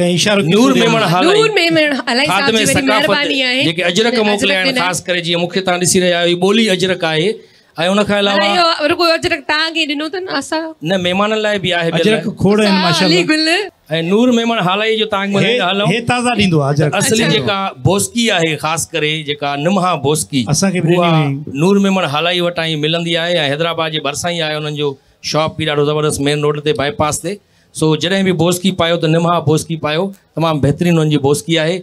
नूर मेमण हालाई नूर मेमण अलाई साहब जी वरी महिरबानी आहे जेके अजरक मोकिलाइण ख़ासि करे जीअं मूंखे तव्हां ॾिसी रहिया आहियो ॿोली अजरक आहे ऐं उन खां अलावा रुगो अजरक तव्हांखे ॾिनो अथनि असां न महिमाननि लाइ बि आहे अजरक खोड़ आहिनि माशाल्लाह गुल नूर मेमण हालाई जो तव्हांखे हलो हे ताज़ा ॾींदो अजरक असली अच्छा। जेका बोस्की आहे ख़ासि करे जेका निमहा बोस्की असांखे नूर मेमण हालाई वटां मिलंदी आहे ऐं हैदराबाद जे भरिसां ई आहे जो शॉप बि ॾाढो ज़बरदस्त मेन रोड ते बाईपास ते सो जैसे भी बोस की पायो त निमा बोस की पायो तमामु बहितरीनु हुनजी बोस की